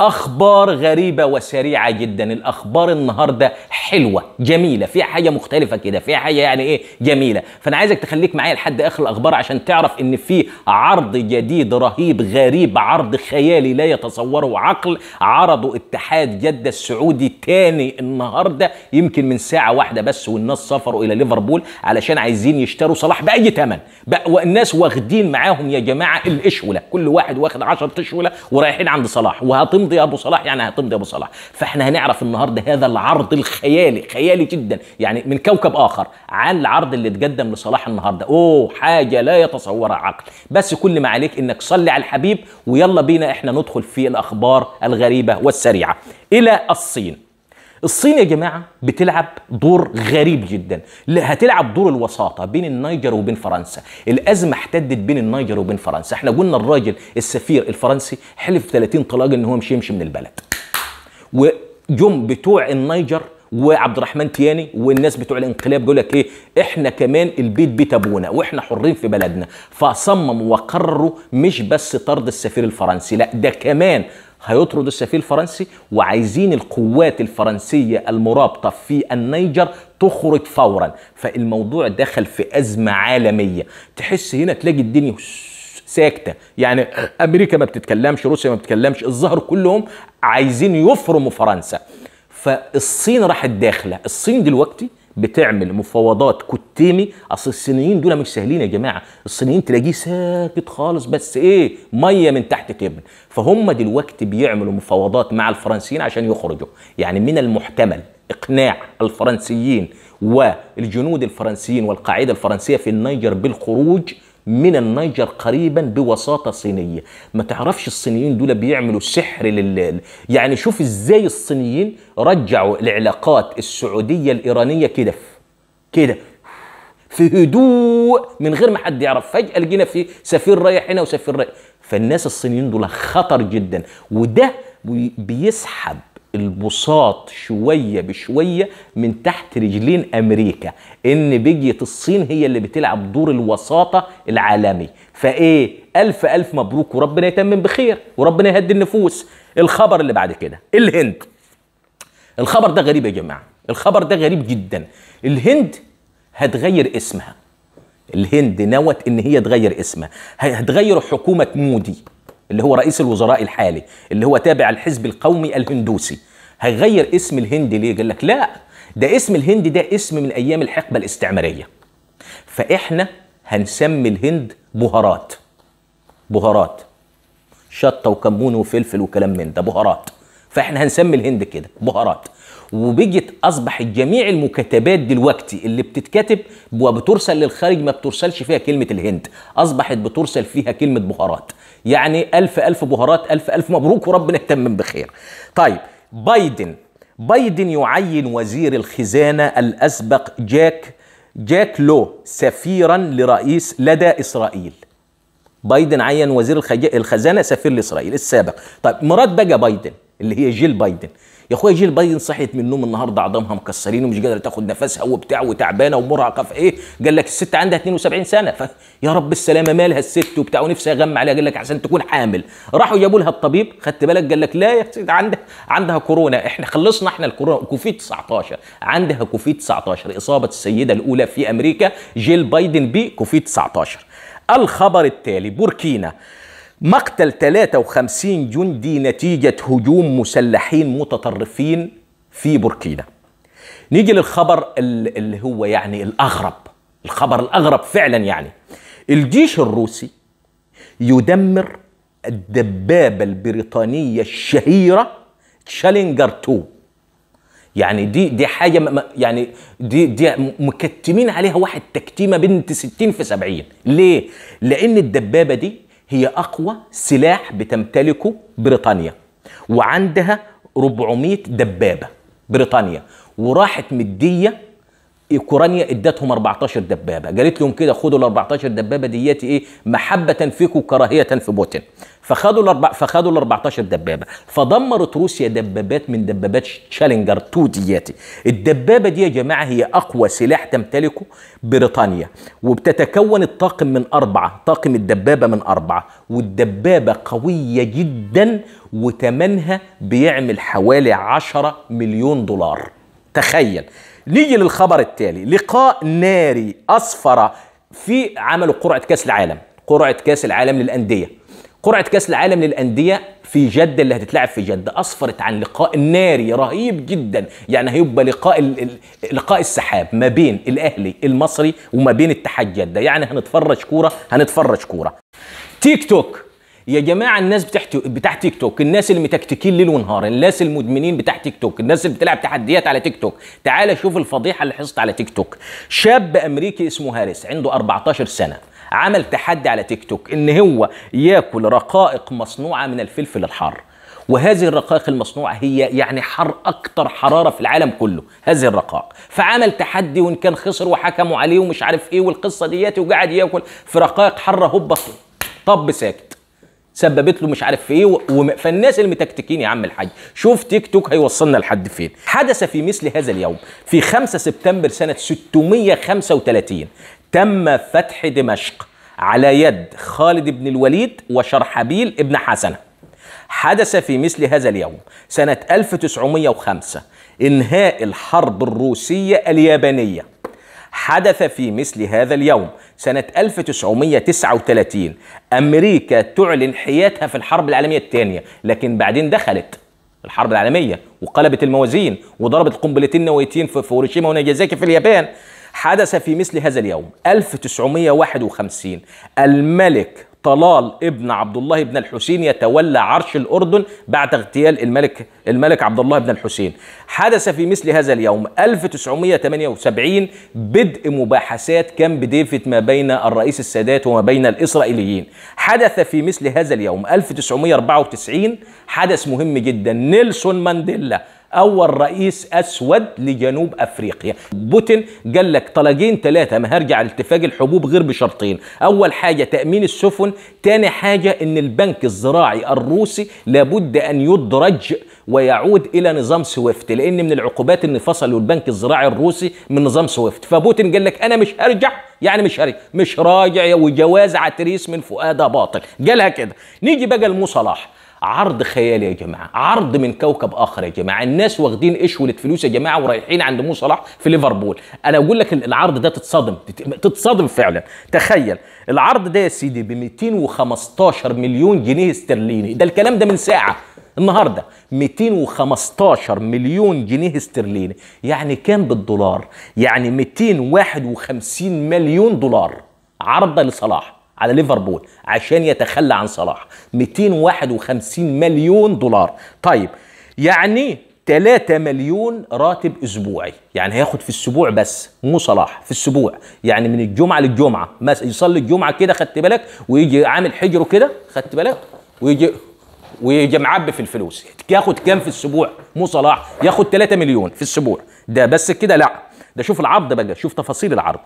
اخبار غريبه وسريعه جدا الاخبار النهارده حلوه جميله فيها حاجه مختلفه كده فيها حاجه يعني ايه جميله فانا عايزك تخليك معايا لحد اخر الاخبار عشان تعرف ان في عرض جديد رهيب غريب عرض خيالي لا يتصوره عقل عرضوا اتحاد جده السعودي تاني النهارده يمكن من ساعه واحده بس والناس سافروا الى ليفربول علشان عايزين يشتروا صلاح باي ثمن والناس واخدين معاهم يا جماعه الاشوله كل واحد واخد 10 اشوله ورايحين عند صلاح وهتم هتمضي ابو صلاح يعني هتمضي ابو صلاح فاحنا هنعرف النهارده هذا العرض الخيالي خيالي جدا يعني من كوكب اخر عن العرض اللي اتقدم لصلاح النهارده اوه حاجه لا يتصورها عقل بس كل ما عليك انك صلي على الحبيب ويلا بينا احنا ندخل في الاخبار الغريبه والسريعه الى الصين الصين يا جماعه بتلعب دور غريب جدا هتلعب دور الوساطه بين النيجر وبين فرنسا الازمه احتدت بين النيجر وبين فرنسا احنا قلنا الراجل السفير الفرنسي حلف 30 طلاق ان هو مش يمشي من البلد وجم بتوع النيجر وعبد الرحمن تياني والناس بتوع الانقلاب بيقول لك ايه احنا كمان البيت بيت ابونا واحنا حرين في بلدنا فصمموا وقرروا مش بس طرد السفير الفرنسي لا ده كمان هيطرد السفير الفرنسي وعايزين القوات الفرنسية المرابطة في النيجر تخرج فورا فالموضوع دخل في أزمة عالمية تحس هنا تلاقي الدنيا ساكته يعني امريكا ما بتتكلمش روسيا ما بتتكلمش الظهر كلهم عايزين يفرموا فرنسا فالصين راحت داخله الصين دلوقتي بتعمل مفاوضات كتيمي اصل الصينيين دول مش سهلين يا جماعه الصينيين تلاقيه ساكت خالص بس ايه ميه من تحت تبن فهم دلوقتي بيعملوا مفاوضات مع الفرنسيين عشان يخرجوا يعني من المحتمل اقناع الفرنسيين والجنود الفرنسيين والقاعده الفرنسيه في النيجر بالخروج من النيجر قريبا بوساطه صينيه ما تعرفش الصينيين دول بيعملوا سحر لل يعني شوف ازاي الصينيين رجعوا العلاقات السعوديه الايرانيه كده كده في هدوء من غير ما حد يعرف فجاه لقينا في سفير رايح هنا وسفير رايح فالناس الصينيين دول خطر جدا وده بيسحب البساط شويه بشويه من تحت رجلين امريكا ان بجيه الصين هي اللي بتلعب دور الوساطه العالمي فايه الف الف مبروك وربنا يتمم بخير وربنا يهدي النفوس الخبر اللي بعد كده الهند الخبر ده غريب يا جماعه الخبر ده غريب جدا الهند هتغير اسمها الهند نوت ان هي تغير اسمها هتغير حكومه مودي اللي هو رئيس الوزراء الحالي اللي هو تابع الحزب القومي الهندوسي هيغير اسم الهند ليه قال لك لا ده اسم الهند ده اسم من ايام الحقبه الاستعماريه فاحنا هنسمي الهند بهارات بهارات شطه وكمون وفلفل وكلام من ده بهارات فاحنا هنسمي الهند كده بهارات وبيجت اصبح جميع المكتبات دلوقتي اللي بتتكتب وبترسل للخارج ما بترسلش فيها كلمه الهند اصبحت بترسل فيها كلمه بهارات يعني ألف ألف بهارات ألف ألف مبروك وربنا يتمم بخير طيب بايدن بايدن يعين وزير الخزانة الأسبق جاك جاك لو سفيرا لرئيس لدى إسرائيل بايدن عين وزير الخزانة سفير لإسرائيل السابق طيب مراد بقى بايدن اللي هي جيل بايدن يا اخويا جيل بايدن صحيت من النوم النهارده عظامها مكسرين ومش قادره تاخد نفسها وبتاع وتعبانه ومرهقه في ايه قال لك الست عندها 72 سنه يا رب السلامه مالها الست وبتاع ونفسها يغم عليها قال لك عشان تكون حامل راحوا جابوا لها الطبيب خدت بالك قال لك لا يا سيدي عندها عندها كورونا احنا خلصنا احنا الكورونا كوفيد 19 عندها كوفيد 19 اصابه السيده الاولى في امريكا جيل بايدن بكوفيد 19 الخبر التالي بوركينا مقتل 53 جندي نتيجة هجوم مسلحين متطرفين في بوركينا نيجي للخبر اللي هو يعني الأغرب الخبر الأغرب فعلا يعني الجيش الروسي يدمر الدبابة البريطانية الشهيرة تشالينجر 2 يعني دي دي حاجة ما يعني دي دي مكتمين عليها واحد تكتيمة بنت 60 في 70 ليه؟ لأن الدبابة دي هي أقوى سلاح بتمتلكه بريطانيا وعندها 400 دبابة بريطانيا وراحت مدية اوكرانيا ادتهم 14 دبابه قالت لهم كده خدوا ال 14 دبابه ديت ايه محبه فيكم وكراهيه في بوتين فخدوا الاربع فخدوا ال 14 دبابه فدمرت روسيا دبابات من دبابات تشالنجر 2 دياتي الدبابه دي يا جماعه هي اقوى سلاح تمتلكه بريطانيا وبتتكون الطاقم من اربعه طاقم الدبابه من اربعه والدبابه قويه جدا وتمنها بيعمل حوالي 10 مليون دولار تخيل نيجي للخبر التالي لقاء ناري أصفر في عمل قرعة كأس العالم قرعة كأس العالم للأندية قرعة كأس العالم للأندية في جدة اللي هتتلعب في جدة أصفرت عن لقاء ناري رهيب جدا يعني هيبقى لقاء ال... لقاء السحاب ما بين الأهلي المصري وما بين اتحاد جدة يعني هنتفرج كورة هنتفرج كورة تيك توك يا جماعه الناس بتحت... بتاع تيك توك الناس اللي متكتكين ليل ونهار الناس المدمنين بتاع تيك توك الناس اللي بتلعب تحديات على تيك توك تعال شوف الفضيحه اللي حصلت على تيك توك شاب امريكي اسمه هاريس عنده 14 سنه عمل تحدي على تيك توك ان هو ياكل رقائق مصنوعه من الفلفل الحار وهذه الرقائق المصنوعة هي يعني حر أكتر حرارة في العالم كله هذه الرقائق فعمل تحدي وإن كان خسر وحكموا عليه ومش عارف إيه والقصة دياتي وقعد ياكل في رقائق حرة هوبا طب ساكت سببت له مش عارف ايه و... فالناس المتكتكين يا عم الحاج شوف تيك توك هيوصلنا لحد فين حدث في مثل هذا اليوم في 5 سبتمبر سنة 635 تم فتح دمشق على يد خالد بن الوليد وشرحبيل ابن حسنه حدث في مثل هذا اليوم سنة 1905 إنهاء الحرب الروسية اليابانية حدث في مثل هذا اليوم سنة 1939 أمريكا تعلن حياتها في الحرب العالمية الثانية لكن بعدين دخلت الحرب العالمية وقلبت الموازين وضربت القنبلتين النوويتين في فوريشيما وناجازاكي في اليابان حدث في مثل هذا اليوم 1951 الملك طلال ابن عبد الله بن الحسين يتولى عرش الأردن بعد اغتيال الملك الملك عبد الله بن الحسين حدث في مثل هذا اليوم 1978 بدء مباحثات كامب ديفيد ما بين الرئيس السادات وما بين الإسرائيليين حدث في مثل هذا اليوم 1994 حدث مهم جدا نيلسون مانديلا اول رئيس اسود لجنوب افريقيا بوتين قال لك طلقين ثلاثه ما هرجع لاتفاق الحبوب غير بشرطين اول حاجه تامين السفن ثاني حاجه ان البنك الزراعي الروسي لابد ان يدرج ويعود الى نظام سويفت لان من العقوبات ان فصلوا البنك الزراعي الروسي من نظام سويفت فبوتين قال لك انا مش هرجع يعني مش هرجع مش راجع وجواز عتريس من فؤاده باطل قالها كده نيجي بقى لمو صلاح عرض خيالي يا جماعه عرض من كوكب اخر يا جماعه الناس واخدين اشولة فلوس يا جماعه ورايحين عند مو صلاح في ليفربول انا اقول لك العرض ده تتصدم تتصدم فعلا تخيل العرض ده يا سيدي ب 215 مليون جنيه استرليني ده الكلام ده من ساعه النهارده 215 مليون جنيه استرليني يعني كام بالدولار يعني 251 مليون دولار عرضه لصلاح على ليفربول عشان يتخلى عن صلاح 251 مليون دولار طيب يعني 3 مليون راتب اسبوعي يعني هياخد في الاسبوع بس مو صلاح في الاسبوع يعني من الجمعه للجمعه يصلي الجمعه كده خدت بالك ويجي عامل حجره كده خدت بالك ويجي ويجي معبي في الفلوس ياخد كام في الاسبوع مو صلاح ياخد 3 مليون في الاسبوع ده بس كده لا ده شوف العرض بقى شوف تفاصيل العرض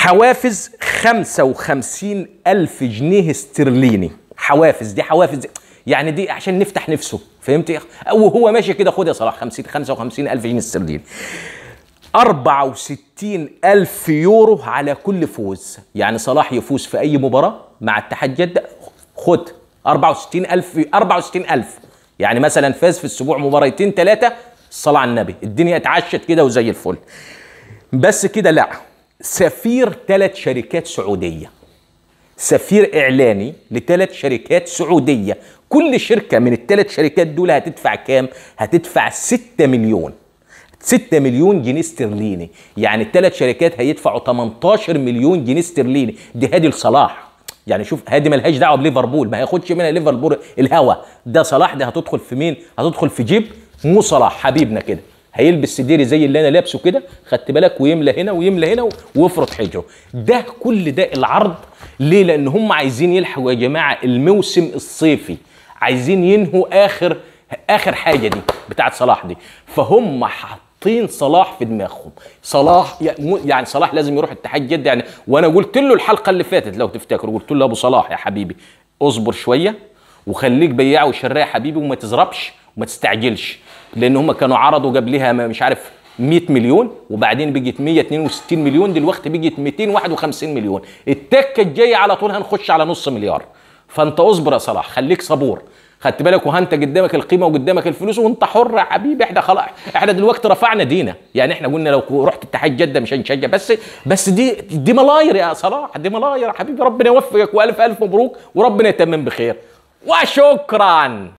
حوافز 55 ألف جنيه استرليني حوافز دي حوافز يعني دي عشان نفتح نفسه فهمت او وهو ماشي كده خد يا صلاح 50 55 ألف جنيه استرليني 64 ألف يورو على كل فوز يعني صلاح يفوز في أي مباراة مع اتحاد جدة خد 64 ألف 64 ألف يعني مثلا فاز في الأسبوع مباراتين ثلاثة الصلاة على النبي الدنيا اتعشت كده وزي الفل بس كده لا سفير ثلاث شركات سعوديه سفير اعلاني لثلاث شركات سعوديه كل شركه من الثلاث شركات دول هتدفع كام هتدفع 6 مليون 6 مليون جنيه استرليني يعني الثلاث شركات هيدفعوا 18 مليون جنيه استرليني دي هادي لصلاح يعني شوف هادي ملهاش دعوه بليفربول ما هياخدش منها ليفربول الهوا ده صلاح ده هتدخل في مين هتدخل في جيب مو صلاح حبيبنا كده هيلبس سديري زي اللي انا لابسه كده خدت بالك ويملى هنا ويملى هنا وافرط حجره ده كل ده العرض ليه لان هم عايزين يلحقوا يا جماعه الموسم الصيفي عايزين ينهوا اخر اخر حاجه دي بتاعت صلاح دي فهم حاطين صلاح في دماغهم صلاح يعني صلاح لازم يروح اتحاد جد يعني وانا قلت له الحلقه اللي فاتت لو تفتكر قلت له ابو صلاح يا حبيبي اصبر شويه وخليك بياع وشراء يا حبيبي وما تزربش وما تستعجلش لان هم كانوا عرضوا قبلها مش عارف 100 مليون وبعدين بقت 162 مليون دلوقتي بقت 251 مليون التكه الجايه على طول هنخش على نص مليار فانت اصبر يا صلاح خليك صبور خدت بالك وهانت قدامك القيمه وقدامك الفلوس وانت حر يا حبيبي احنا خلاص احنا دلوقتي رفعنا دينا يعني احنا قلنا لو رحت اتحاد جده مش هنشجع بس بس دي دي ملاير يا صلاح دي ملاير يا حبيبي ربنا يوفقك والف الف مبروك وربنا يتمم بخير وشكرا